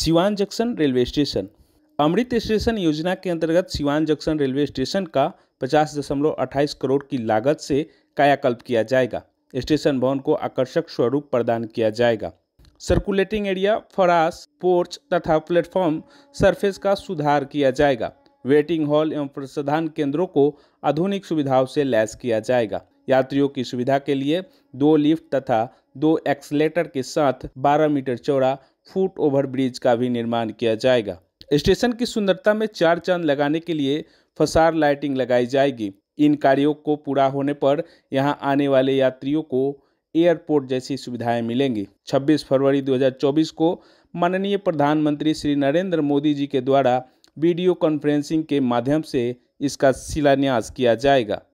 Siwan junction railway station Amrit station योजना के अंतर्गत सिवान जंक्शन रेलवे स्टेशन का पचास दशमलव अट्ठाईस करोड़ की लागत से कायाकल्प किया जाएगा स्टेशन भवन को आकर्षक स्वरूप प्रदान किया जाएगा सर्कुलेटिंग एरिया फरास पोर्च तथा प्लेटफॉर्म सरफेस का सुधार किया जाएगा वेटिंग हॉल एवं प्रसाधन केंद्रों को आधुनिक सुविधाओं से लैस किया जाएगा यात्रियों की सुविधा के लिए दो लिफ्ट तथा दो एक्सलेटर के साथ 12 मीटर चौड़ा फुट ओवर ब्रिज का भी निर्माण किया जाएगा स्टेशन की सुंदरता में चार चांद लगाने के लिए फसार लाइटिंग लगाई जाएगी इन कार्यों को पूरा होने पर यहां आने वाले यात्रियों को एयरपोर्ट जैसी सुविधाएं मिलेंगी 26 फरवरी 2024 को माननीय प्रधानमंत्री श्री नरेंद्र मोदी जी के द्वारा वीडियो कॉन्फ्रेंसिंग के माध्यम से इसका शिलान्यास किया जाएगा